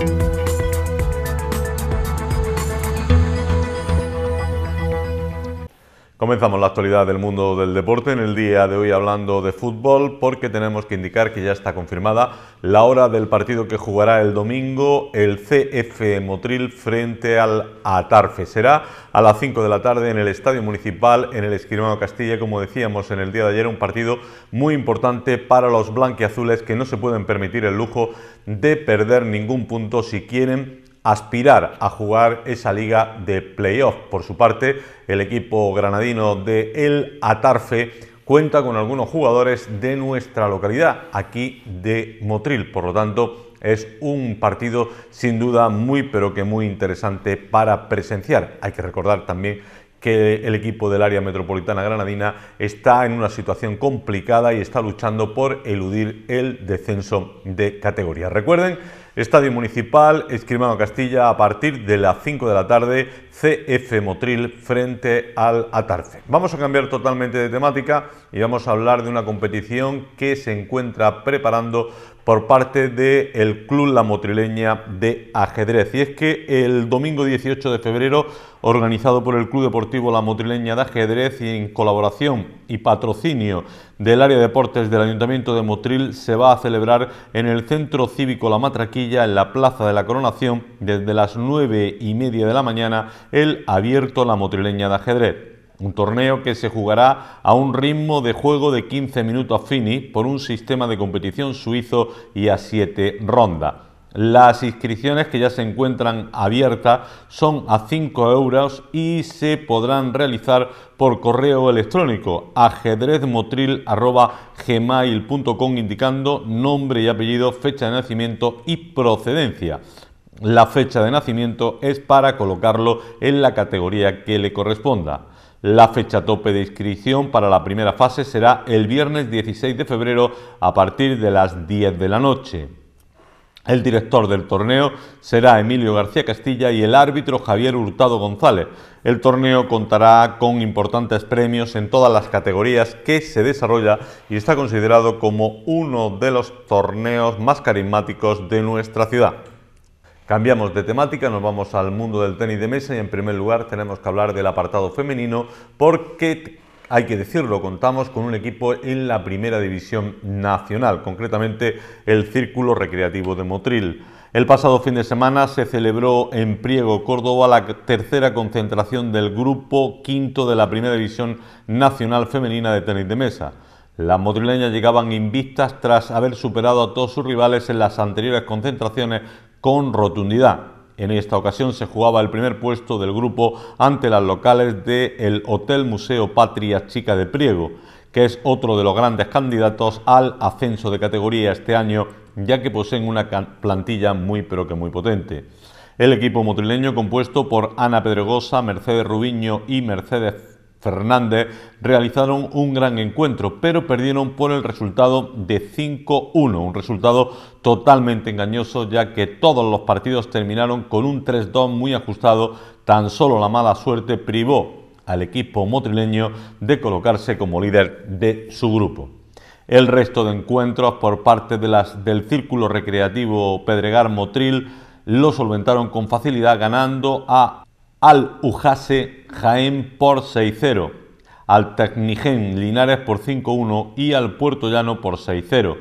Thank you. Comenzamos la actualidad del mundo del deporte en el día de hoy hablando de fútbol porque tenemos que indicar que ya está confirmada la hora del partido que jugará el domingo el CF Motril frente al Atarfe. Será a las 5 de la tarde en el Estadio Municipal en el Esquirmano Castilla, como decíamos en el día de ayer, un partido muy importante para los blanquiazules que no se pueden permitir el lujo de perder ningún punto si quieren aspirar a jugar esa liga de playoff. Por su parte, el equipo granadino de El Atarfe cuenta con algunos jugadores de nuestra localidad, aquí de Motril. Por lo tanto, es un partido sin duda muy pero que muy interesante para presenciar. Hay que recordar también que el equipo del área metropolitana granadina está en una situación complicada y está luchando por eludir el descenso de categoría. Recuerden Estadio Municipal, Escribano Castilla, a partir de las 5 de la tarde, CF Motril frente al Atarce. Vamos a cambiar totalmente de temática y vamos a hablar de una competición que se encuentra preparando por parte del Club La Motrileña de Ajedrez. Y es que el domingo 18 de febrero, organizado por el Club Deportivo La Motrileña de Ajedrez y en colaboración y patrocinio del área de deportes del Ayuntamiento de Motril, se va a celebrar en el Centro Cívico La Matraquilla, en la Plaza de la Coronación, desde las 9 y media de la mañana, el abierto La Motrileña de Ajedrez. Un torneo que se jugará a un ritmo de juego de 15 minutos a fini por un sistema de competición suizo y a 7 rondas. Las inscripciones que ya se encuentran abiertas son a 5 euros y se podrán realizar por correo electrónico ajedrezmotril.gmail.com indicando nombre y apellido, fecha de nacimiento y procedencia. La fecha de nacimiento es para colocarlo en la categoría que le corresponda. La fecha tope de inscripción para la primera fase será el viernes 16 de febrero a partir de las 10 de la noche. El director del torneo será Emilio García Castilla y el árbitro Javier Hurtado González. El torneo contará con importantes premios en todas las categorías que se desarrolla y está considerado como uno de los torneos más carismáticos de nuestra ciudad. Cambiamos de temática, nos vamos al mundo del tenis de mesa y en primer lugar tenemos que hablar del apartado femenino porque hay que decirlo, contamos con un equipo en la primera división nacional, concretamente el Círculo Recreativo de Motril. El pasado fin de semana se celebró en Priego, Córdoba, la tercera concentración del grupo quinto de la primera división nacional femenina de tenis de mesa. Las motrileñas llegaban invictas tras haber superado a todos sus rivales en las anteriores concentraciones con rotundidad. En esta ocasión se jugaba el primer puesto del grupo ante las locales del Hotel Museo Patria Chica de Priego, que es otro de los grandes candidatos al ascenso de categoría este año, ya que poseen una plantilla muy pero que muy potente. El equipo motrileño, compuesto por Ana Pedregosa, Mercedes Rubiño y Mercedes Hernández realizaron un gran encuentro, pero perdieron por el resultado de 5-1, un resultado totalmente engañoso ya que todos los partidos terminaron con un 3-2 muy ajustado, tan solo la mala suerte privó al equipo motrileño de colocarse como líder de su grupo. El resto de encuentros por parte de las del Círculo Recreativo Pedregar Motril lo solventaron con facilidad ganando a Al Ujase Jaén por 6-0, al Tecnigen Linares por 5-1 y al Puerto Llano por 6-0.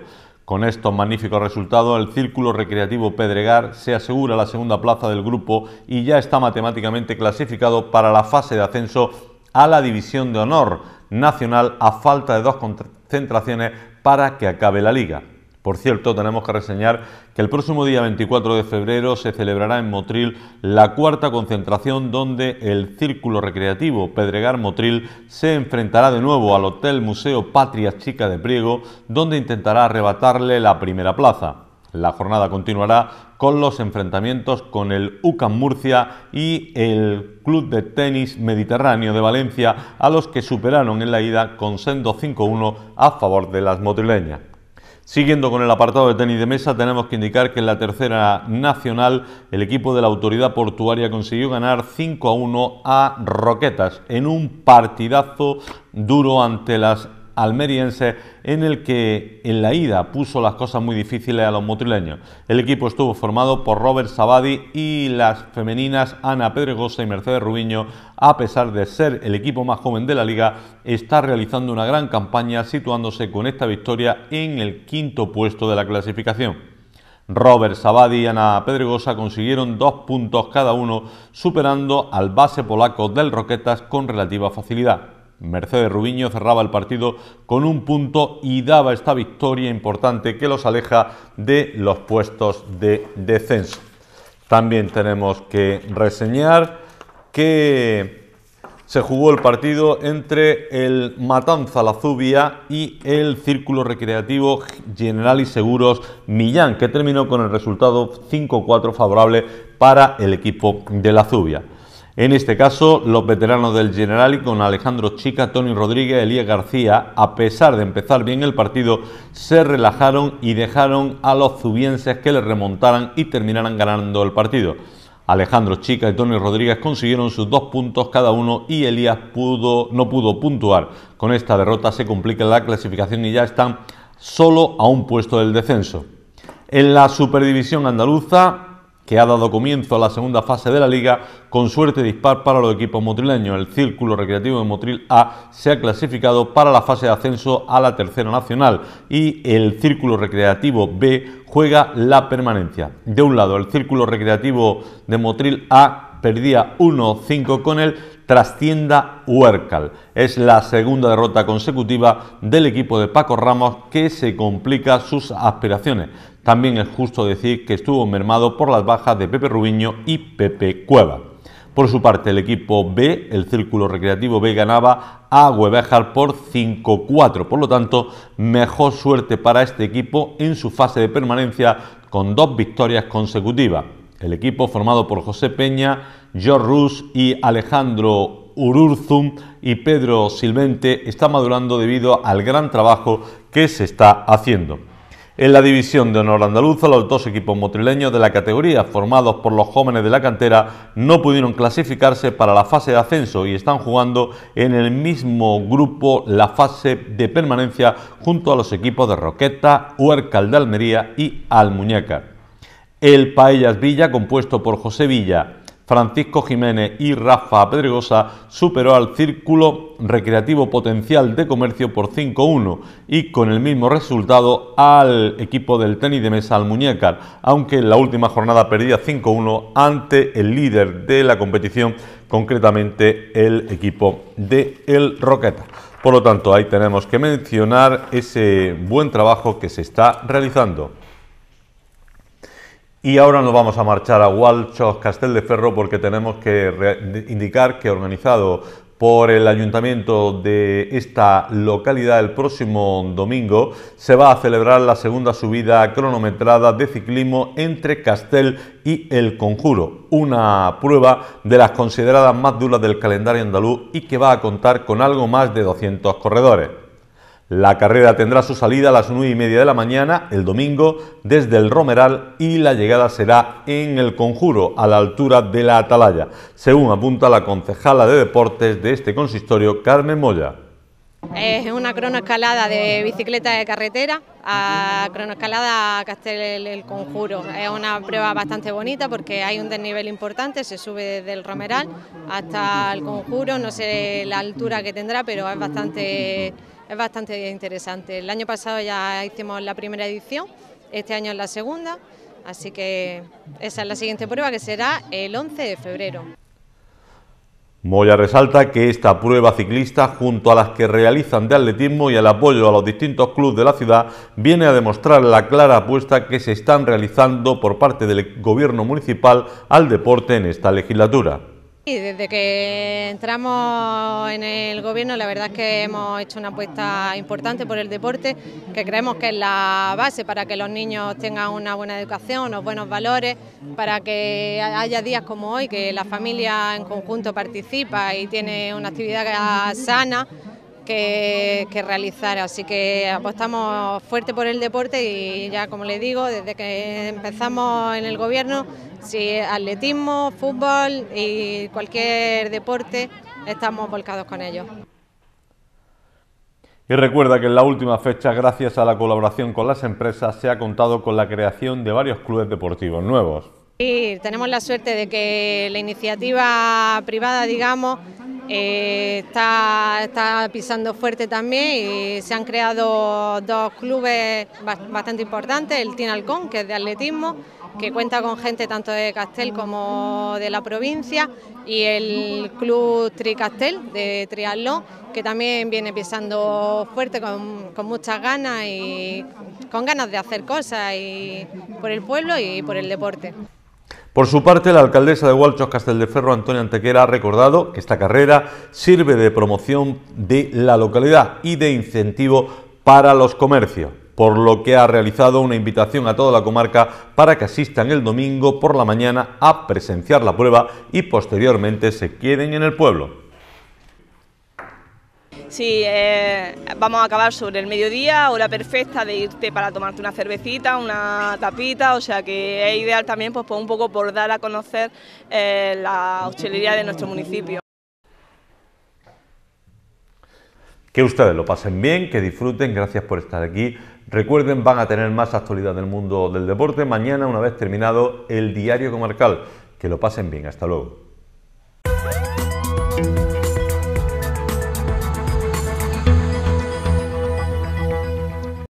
Con estos magníficos resultados, el Círculo Recreativo Pedregar se asegura la segunda plaza del grupo y ya está matemáticamente clasificado para la fase de ascenso a la División de Honor Nacional a falta de dos concentraciones para que acabe la liga. Por cierto, tenemos que reseñar que el próximo día 24 de febrero se celebrará en Motril la cuarta concentración donde el Círculo Recreativo Pedregar Motril se enfrentará de nuevo al Hotel Museo Patria Chica de Priego, donde intentará arrebatarle la primera plaza. La jornada continuará con los enfrentamientos con el UCAM Murcia y el Club de Tenis Mediterráneo de Valencia, a los que superaron en la ida con sendo 5-1 a favor de las motrileñas. Siguiendo con el apartado de tenis de mesa, tenemos que indicar que en la tercera nacional el equipo de la autoridad portuaria consiguió ganar 5 a 1 a Roquetas en un partidazo duro ante las ...almeriense, en el que en la ida puso las cosas muy difíciles a los motrileños. El equipo estuvo formado por Robert Sabadi y las femeninas Ana Pedregosa y Mercedes Rubiño, a pesar de ser el equipo más joven de la liga, está realizando una gran campaña situándose con esta victoria en el quinto puesto de la clasificación. Robert Sabadi y Ana Pedregosa consiguieron dos puntos cada uno, superando al base polaco del Roquetas con relativa facilidad. Mercedes Rubiño cerraba el partido con un punto y daba esta victoria importante que los aleja de los puestos de descenso. También tenemos que reseñar que se jugó el partido entre el Matanza La Zubia y el Círculo Recreativo General y Seguros Millán, que terminó con el resultado 5-4 favorable para el equipo de La Zubia. En este caso, los veteranos del General y con Alejandro Chica, Tony Rodríguez, Elías García, a pesar de empezar bien el partido, se relajaron y dejaron a los zubienses que les remontaran y terminaran ganando el partido. Alejandro Chica y Tony Rodríguez consiguieron sus dos puntos cada uno y Elías no pudo puntuar. Con esta derrota se complica la clasificación y ya están solo a un puesto del descenso. En la Superdivisión Andaluza, que ha dado comienzo a la segunda fase de la liga con suerte dispar para los equipos motrileños. El Círculo Recreativo de Motril A se ha clasificado para la fase de ascenso a la Tercera Nacional y el Círculo Recreativo B juega la permanencia. De un lado, el Círculo Recreativo de Motril A perdía 1-5 con el Trastienda Huércal. Es la segunda derrota consecutiva del equipo de Paco Ramos que se complica sus aspiraciones. También es justo decir que estuvo mermado por las bajas de Pepe Rubiño y Pepe Cueva. Por su parte, el equipo B, el Círculo Recreativo B, ganaba a Huevejar por 5-4. Por lo tanto, mejor suerte para este equipo en su fase de permanencia con dos victorias consecutivas. El equipo formado por José Peña, George Rus y Alejandro Ururzum y Pedro Silvente está madurando debido al gran trabajo que se está haciendo. En la división de honor andaluza, los dos equipos motrileños de la categoría, formados por los jóvenes de la cantera, no pudieron clasificarse para la fase de ascenso y están jugando en el mismo grupo la fase de permanencia junto a los equipos de Roqueta, Huercal de Almería y Almuñeca. El Paellas Villa, compuesto por José Villa, Francisco Jiménez y Rafa Pedregosa superó al Círculo Recreativo Potencial de Comercio por 5-1 y con el mismo resultado al equipo del tenis de mesa al muñeca. aunque en la última jornada perdía 5-1 ante el líder de la competición, concretamente el equipo de El Roqueta. Por lo tanto, ahí tenemos que mencionar ese buen trabajo que se está realizando. Y ahora nos vamos a marchar a Walchos Castel de Ferro porque tenemos que indicar que organizado por el ayuntamiento de esta localidad el próximo domingo se va a celebrar la segunda subida cronometrada de ciclismo entre Castel y El Conjuro, una prueba de las consideradas más duras del calendario andaluz y que va a contar con algo más de 200 corredores. La carrera tendrá su salida a las nueve y media de la mañana el domingo desde el Romeral y la llegada será en el Conjuro, a la altura de la Atalaya, según apunta la concejala de deportes de este consistorio, Carmen Moya. Es una cronoescalada de bicicleta de carretera a cronoescalada a Castel el Conjuro. Es una prueba bastante bonita porque hay un desnivel importante, se sube desde el Romeral hasta el Conjuro, no sé la altura que tendrá, pero es bastante es bastante interesante. El año pasado ya hicimos la primera edición, este año es la segunda, así que esa es la siguiente prueba que será el 11 de febrero. Moya resalta que esta prueba ciclista, junto a las que realizan de atletismo y el apoyo a los distintos clubes de la ciudad, viene a demostrar la clara apuesta que se están realizando por parte del Gobierno municipal al deporte en esta legislatura desde que entramos en el gobierno, la verdad es que hemos hecho una apuesta importante por el deporte, que creemos que es la base para que los niños tengan una buena educación, unos buenos valores, para que haya días como hoy, que la familia en conjunto participa y tiene una actividad sana que, realizar. Así que apostamos fuerte por el deporte y ya como le digo, desde que empezamos en el gobierno, si atletismo, fútbol y cualquier deporte, estamos volcados con ellos. Y recuerda que en la última fecha, gracias a la colaboración con las empresas, se ha contado con la creación de varios clubes deportivos nuevos. Y tenemos la suerte de que la iniciativa privada, digamos, eh, está, pisando fuerte también y se han creado dos clubes bastante importantes, el Tinalcón, que es de atletismo, que cuenta con gente tanto de Castel como de la provincia, y el Club Tricastel de Triatlón, que también viene pisando fuerte con, con muchas ganas y con ganas de hacer cosas y por el pueblo y por el deporte. Por su parte, la alcaldesa de Hualchos Ferro, Antonia Antequera, ha recordado que esta carrera sirve de promoción de la localidad y de incentivo para los comercios por lo que ha realizado una invitación a toda la comarca para que asistan el domingo por la mañana a presenciar la prueba y posteriormente se queden en el pueblo. Sí, eh, vamos a acabar sobre el mediodía, hora perfecta de irte para tomarte una cervecita, una tapita, o sea que es ideal también pues, pues un poco por dar a conocer eh, la hostelería de nuestro municipio. Que ustedes lo pasen bien, que disfruten, gracias por estar aquí. Recuerden, van a tener más actualidad del mundo del deporte mañana una vez terminado el diario comarcal. Que lo pasen bien, hasta luego.